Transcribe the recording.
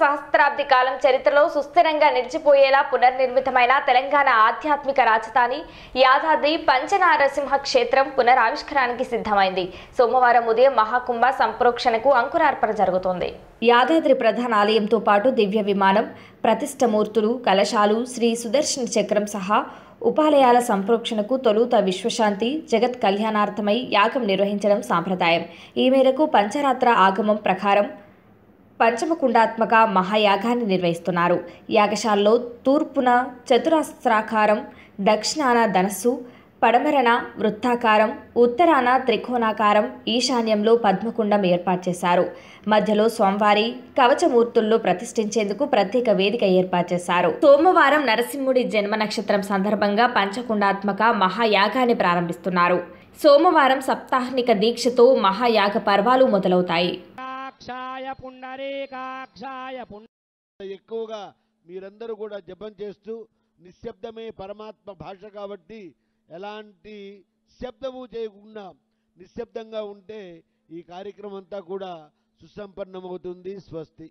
సహస్రాబ్ది కాలం చరిత్రలో సుస్థిరంగా నిలిచిపోయేలా పునర్నిర్మితమైన తెలంగాణ ఆధ్యాత్మిక రాజధాని యాదాద్రి పంచనారసింహ క్షేత్రం పునరావిష్కరానికి సిద్ధమైంది సోమవారం ఉదయం మహాకుంభ సంప్రోక్షణకు అంకురార్పణ జరుగుతోంది యాదాద్రి ప్రధాన ఆలయంతో పాటు దివ్య విమానం ప్రతిష్టమూర్తులు కలశాలు శ్రీ సుదర్శన చక్రం సహా ఉపాలయాల సంప్రోక్షణకు తొలుత విశ్వశాంతి జగత్ కళ్యాణార్థమై యాగం నిర్వహించడం సాంప్రదాయం ఈ మేరకు పంచరాత్ర ఆగమం ప్రకారం పంచమకుండాత్మక మహాయాగాన్ని నిర్వహిస్తున్నారు యాగశాలలో తూర్పున చతురస్రాకారం దక్షిణాన ధనస్సు పడమరన వృత్తాకారం ఉత్తరాన త్రికోణాకారం ఈశాన్యంలో పద్మకుండం ఏర్పాటు చేశారు మధ్యలో సోమవారి కవచమూర్తుల్లో ప్రతిష్ఠించేందుకు ప్రత్యేక వేదిక ఏర్పాటు చేశారు సోమవారం నరసింహుడి జన్మ నక్షత్రం సందర్భంగా పంచకుండాత్మక మహాయాగాన్ని ప్రారంభిస్తున్నారు సోమవారం సప్తాహ్నిక దీక్షతో మహాయాగ పర్వాలు మొదలవుతాయి పుండరే కాక్షాయ పుండ ఎక్కువగా మీరందరూ కూడా జపం చేస్తూ నిశ్శబ్దమే పరమాత్మ భాష కాబట్టి ఎలాంటి శబ్దము చేయకుండా నిశ్శబ్దంగా ఉంటే ఈ కార్యక్రమం అంతా కూడా సుసంపన్నమవుతుంది స్వస్తి